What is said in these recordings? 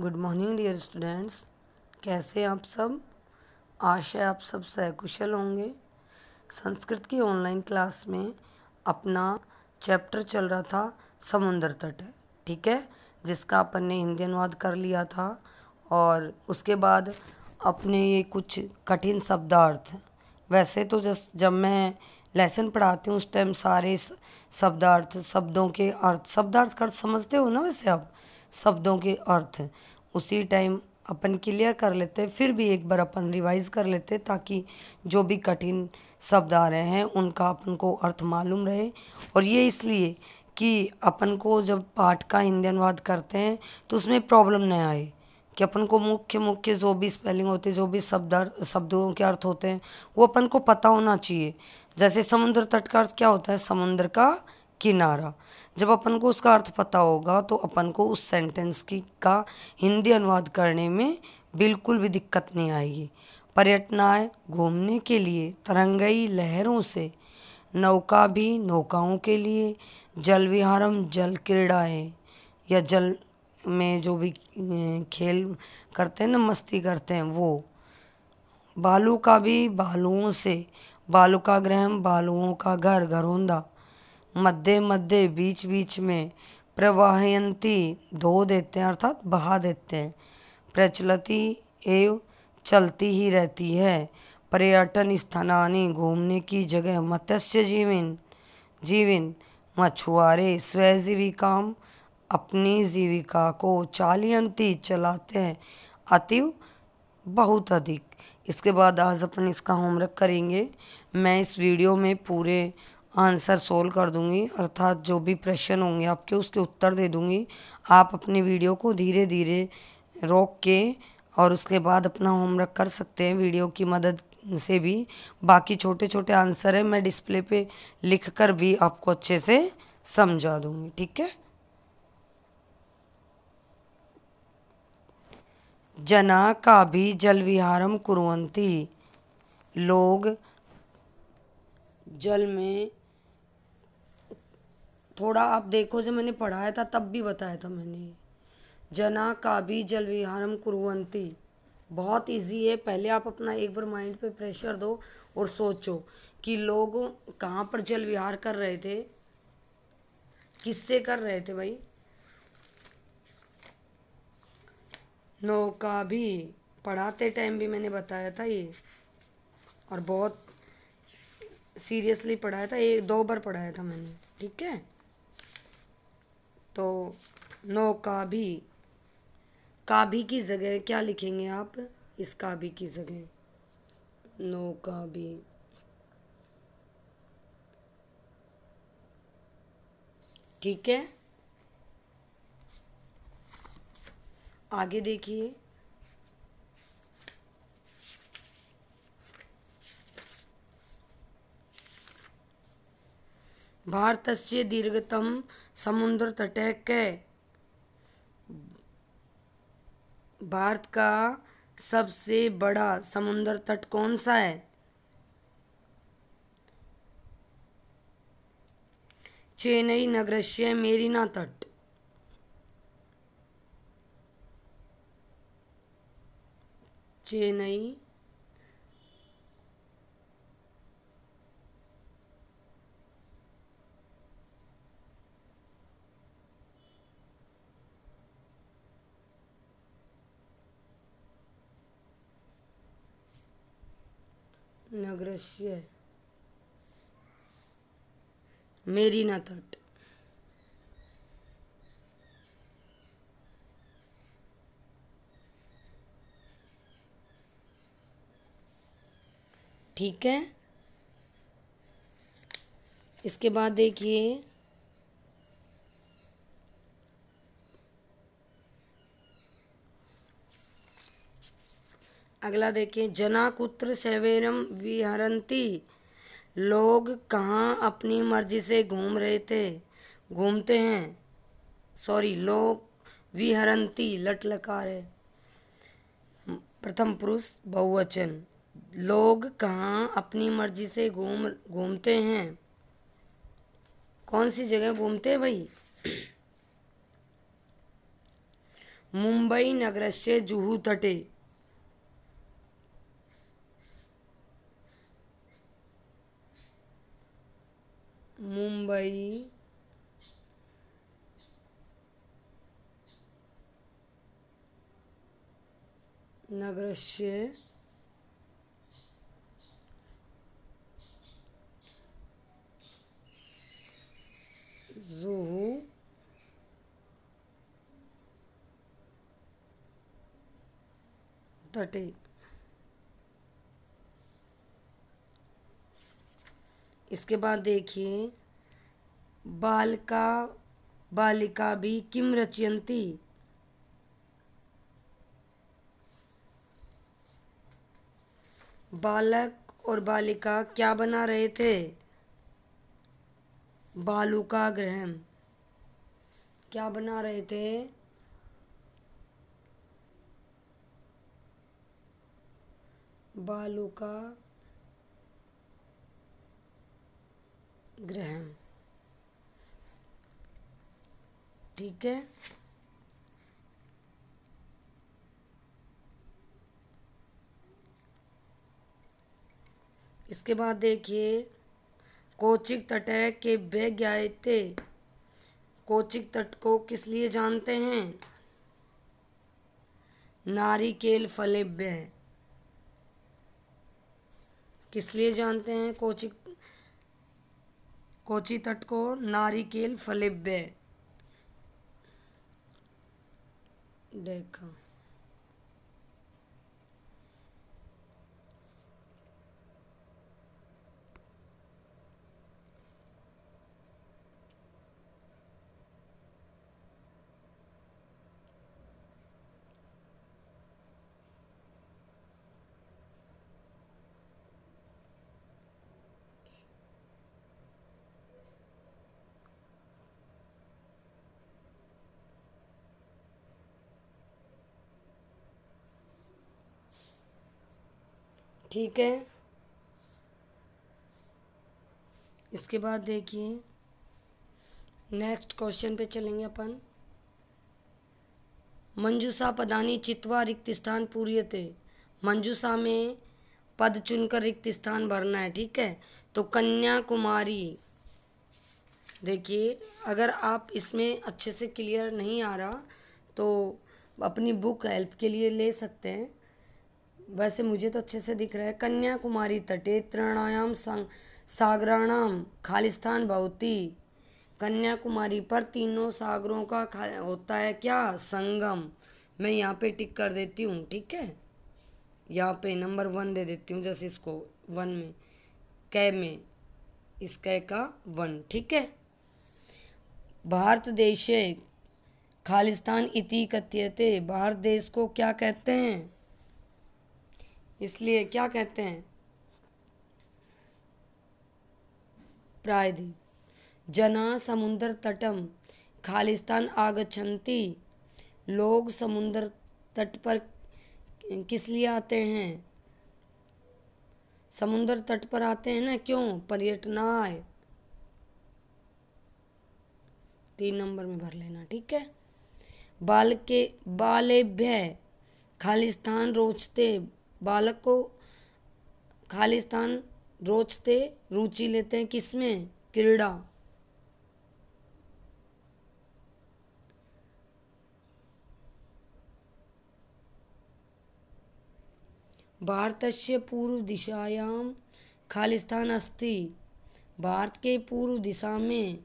good morning dear students कैसे आप सब आशा आप सब सहकुशल होंगे संस्कृत की ऑनलाइन क्लास में अपना चैप्टर चल रहा था समुद्र तट ठीक है जिसका अपन ने हिंदी अनुवाद कर लिया था और उसके बाद अपने ये कुछ कठिन शब्दार्थ वैसे तो जस जब मैं लेसन पढ़ाती हूँ उस टाइम सारे शब्दार्थ शब्दों के अर्थ शब्दार्थ कर समझते हो ना वैसे आप शब्दों के अर्थ उसी टाइम अपन क्लियर कर लेते फिर भी एक बार अपन रिवाइज़ कर लेते ताकि जो भी कठिन शब्द आ रहे हैं उनका अपन को अर्थ मालूम रहे और ये इसलिए कि अपन को जब पाठ का हिंदी अनुवाद करते हैं तो उसमें प्रॉब्लम न आए कि अपन को मुख्य मुख्य जो भी स्पेलिंग होते जो भी शब्द शब्दों के अर्थ होते हैं वो अपन को पता होना चाहिए जैसे समुद्र तट का अर्थ क्या होता है समुद्र का किनारा जब अपन को उसका अर्थ पता होगा तो अपन को उस सेंटेंस की का हिंदी अनुवाद करने में बिल्कुल भी दिक्कत नहीं आएगी पर्यटनाएँ घूमने के लिए तरंगई लहरों से नौका भी नौकाओं के लिए जल विहारम जल क्रीड़ाएँ या जल में जो भी खेल करते हैं ना मस्ती करते हैं वो बालू का भी बालुओं से बालू का ग्रहण बालुओं का घर घरोंदा मध्य मध्य बीच बीच में प्रवाहयंती धो देते हैं अर्थात बहा देते हैं प्रचलती एवं चलती ही रहती है पर्यटन स्थानी घूमने की जगह मत्स्य जीवन जीवन मछुआरे स्वजीविका अपनी जीविका को चालियंती चलाते हैं अतिव बहुत अधिक इसके बाद आज अपन इसका होमवर्क करेंगे मैं इस वीडियो में पूरे आंसर सोल्व कर दूंगी अर्थात जो भी प्रश्न होंगे आपके उसके उत्तर दे दूंगी आप अपनी वीडियो को धीरे धीरे रोक के और उसके बाद अपना होमवर्क कर सकते हैं वीडियो की मदद से भी बाकी छोटे छोटे आंसर है मैं डिस्प्ले पे लिख कर भी आपको अच्छे से समझा दूंगी ठीक है जना का भी जल विहारम कुरवंती लोग जल में थोड़ा आप देखो जब मैंने पढ़ाया था तब भी बताया था मैंने जना का भी जल विहारम कुरुवंती बहुत इजी है पहले आप अपना एक बार माइंड पे प्रेशर दो और सोचो कि लोग कहाँ पर जल विहार कर रहे थे किससे कर रहे थे भाई नौका भी पढ़ाते टाइम भी मैंने बताया था ये और बहुत सीरियसली पढ़ाया था एक दो बार पढ़ाया था मैंने ठीक है तो नो का भी की जगह क्या लिखेंगे आप इस भी की जगह नो भी ठीक है आगे देखिए भारत से दीर्घतम समुद्र तट के भारत का सबसे बड़ा समुद्र तट कौन सा है चेन्नई नगर से मेरीना तट चेन्नई नगरस्य मेरीना तट ठीक है इसके बाद देखिए अगला देखें जना कुत्र सवेरम विहरंती लोग कहाँ अपनी मर्जी से घूम रहे थे घूमते हैं सॉरी लोग विहरंती लट लकार है प्रथम पुरुष बहुवचन लोग कहाँ अपनी मर्जी से घूम घूमते हैं कौन सी जगह घूमते हैं भाई मुंबई नगर से जुहू तटे मुंबई नगर से जुहू तटी इसके बाद देखिए बालिका बालिका भी किम रचयंती बालक और बालिका क्या बना रहे थे बालुका ग्रहण क्या बना रहे थे बालुका ग्रहण ठीक है इसके बाद देखिए कोचिक तट के वैज्ञाते कोचिक तट को किस लिए जानते हैं नारिकेल फलेब्य किस लिए जानते हैं कोचिक कोची तट को नारिकेल फलिब्बे देखा ठीक है इसके बाद देखिए नेक्स्ट क्वेश्चन पे चलेंगे अपन मंजूषा पदानी चितवा रिक्त स्थान पूरी थे मंजूषा में पद चुनकर रिक्त स्थान भरना है ठीक है तो कन्याकुमारी देखिए अगर आप इसमें अच्छे से क्लियर नहीं आ रहा तो अपनी बुक हेल्प के लिए ले सकते हैं वैसे मुझे तो अच्छे से दिख रहा है कन्याकुमारी तटे तृणायाम सागराणाम खालिस्तान बहुती कन्याकुमारी पर तीनों सागरों का होता है क्या संगम मैं यहाँ पे टिक कर देती हूँ ठीक है यहाँ पे नंबर वन दे देती हूँ जैसे इसको वन में कै में इस कै का वन ठीक है भारत देशे खालिस्तान इति कथ्यते भारत देश को क्या कहते हैं इसलिए क्या कहते हैं प्रायदी जना समुद्र तटम खालिस्तान आगछन्ति लोग समुद्र तट पर किस लिए आते हैं समुद्र तट पर आते हैं ना क्यों पर्यटनाय तीन नंबर में भर लेना ठीक है बाल के बालेभ्य खालिस्तान रोचते बालक को खालिस्तान रोचते रुचि लेते हैं किसमें क्रीड़ा से पूर्व दिशायाम खालिस्तान अस्ति भारत के पूर्व दिशा में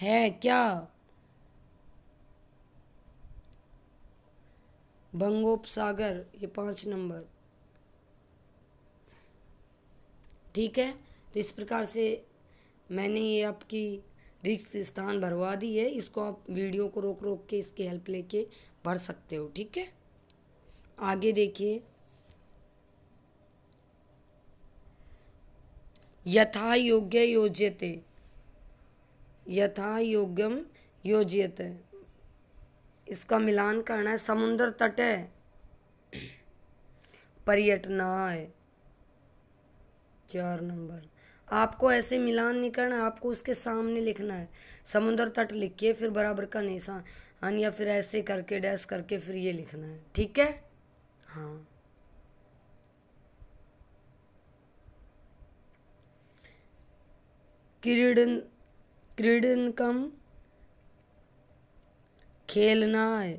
है क्या बंगोपसागर ये पाँच नंबर ठीक है तो इस प्रकार से मैंने ये आपकी रिक्त स्थान भरवा दी है इसको आप वीडियो को रोक रोक के इसकी हेल्प लेके भर सकते हो ठीक है आगे देखिए यथा योग्य योजित यथा योग्यम योजित इसका मिलान करना है समुद्र तट है है चार नंबर आपको ऐसे मिलान नहीं करना आपको उसके सामने लिखना है समुद्र तट लिखिए फिर बराबर का निशान या फिर ऐसे करके डैश करके फिर ये लिखना है ठीक है हाँ क्रीडन क्रीडनकम खेलना है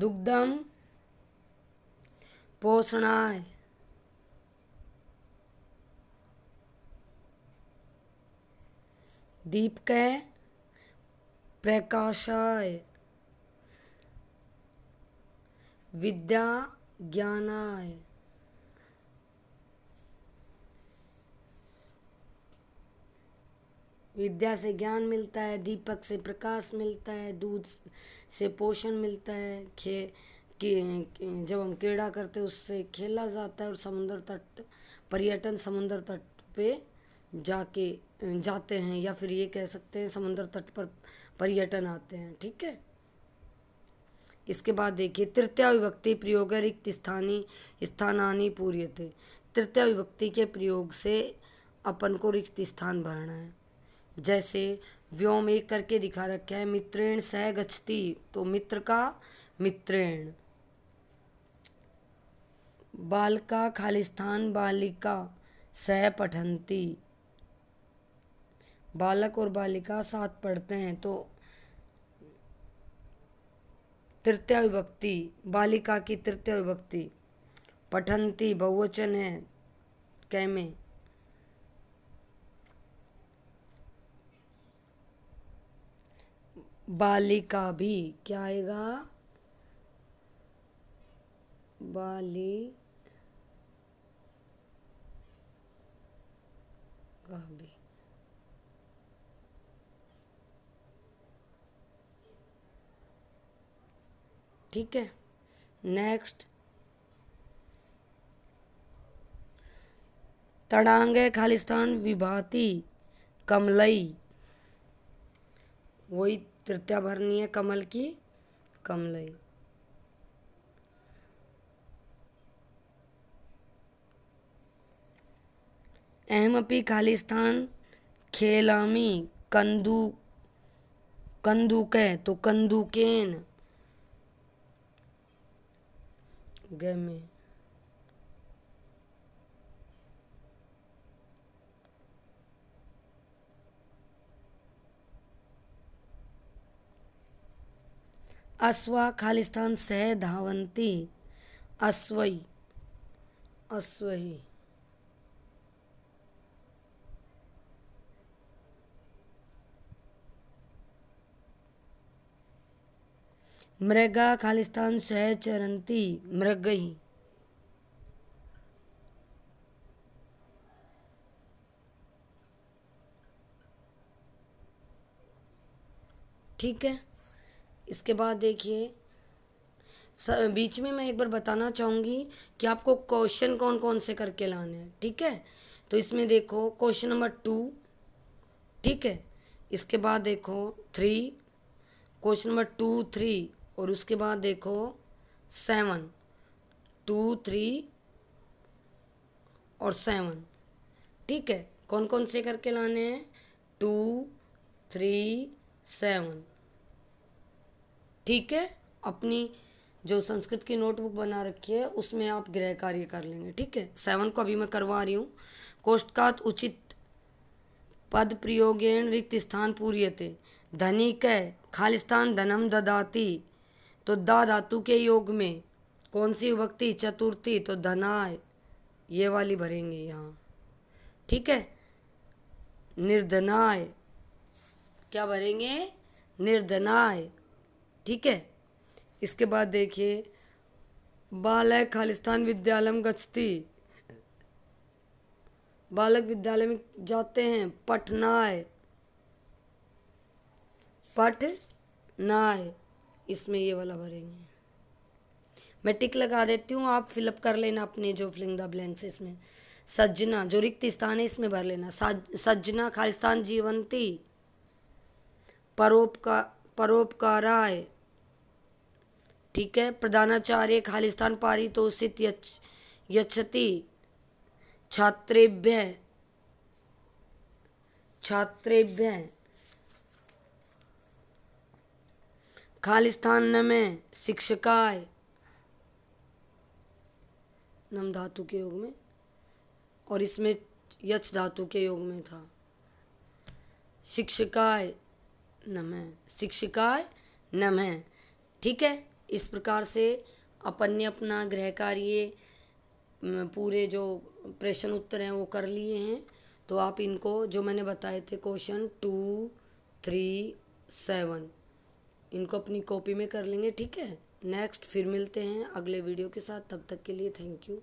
दुग्धम पोषणाय दीपक प्रकाशाय विद्या ज्ञानाय विद्या से ज्ञान मिलता है दीपक से प्रकाश मिलता है दूध से पोषण मिलता है खे कि जब हम क्रीड़ा करते उससे खेला जाता है और समुद्र तट पर्यटन समुद्र तट पे जाके जाते हैं या फिर ये कह सकते हैं समुद्र तट पर पर्यटन आते हैं ठीक है इसके बाद देखिए तृतीय विभक्ति प्रयोग रिक्त स्थानीय स्थानानी पूरी थे तृतीय विभक्ति के प्रयोग से अपन को रिक्त स्थान भरना है जैसे व्योम एक करके दिखा रखे है मित्रेण सह गच्छति तो मित्र का मित्रेण बालका खालिस्थान बालिका सह पठंती बालक और बालिका साथ पढ़ते हैं तो तृतीय विभक्ति बालिका की तृतीय विभक्ति पठंती बहुवचन है कै में बालिका भी क्या आएगा बाली ठीक है नेक्स्ट तड़ांग खालिस्तान विभाती कमलई वही तृतीया भरनी है कमल की कमलई अहमपी खालिस्तान खेलामी कंदू है तो कंदूकेन game अश्वा खालिस्तान से धावंती अश्वई अश्वही मृगा खालिस्तान सह चरंती ही ठीक है इसके बाद देखिए बीच में मैं एक बार बताना चाहूँगी कि आपको क्वेश्चन कौन कौन से करके लाने हैं ठीक है तो इसमें देखो क्वेश्चन नंबर टू ठीक है इसके बाद देखो three question number two three और उसके बाद देखो सेवन टू थ्री और सेवन ठीक है कौन कौन से करके लाने हैं टू थ्री सेवन ठीक है अपनी जो संस्कृत की नोटबुक बना रखी है उसमें आप गृह कार्य कर लेंगे ठीक है सेवन को अभी मैं करवा रही हूँ कोष्ठकात उचित पद प्रयोगेण रिक्त स्थान पूरी धनी कह खालिस्तान धनम ददाती तो दा धातु के योग में कौन सी विभक्ति चतुर्थी तो धनाय ये वाली भरेंगे यहाँ ठीक है निर्धनाय क्या भरेंगे निर्धनाय ठीक है इसके बाद देखिए बालक खालिस्तान विद्यालय गच्छति बालक विद्यालय में जाते हैं पठनाय पठनाय इसमें ये वाला भरेंगे मैं टिक लगा देती हूँ आप फिलअप कर लेना अपने जो फिलिंग द ब्लैंक्स इसमें सज्जना जो रिक्त स्थान है इसमें भर लेना सज्जना खालिस्तान जीवंती परोपका परोपकाराय ठीक है प्रधानाचार्य खालिस्तान पारितोषित यच यक्षति छात्रेभ्य छात्रेभ्य न में शिक्षकाय नम धातु के योग में और इसमें यच धातु के योग में था शिक्षकाय नम है शिक्षिकाय नम है ठीक है इस प्रकार से अपन ने अपना गृह कार्य पूरे जो प्रश्न उत्तर हैं वो कर लिए हैं तो आप इनको जो मैंने बताए थे क्वेश्चन टू थ्री सेवन इनको अपनी कॉपी में कर लेंगे ठीक है नेक्स्ट फिर मिलते हैं अगले वीडियो के साथ तब तक के लिए थैंक यू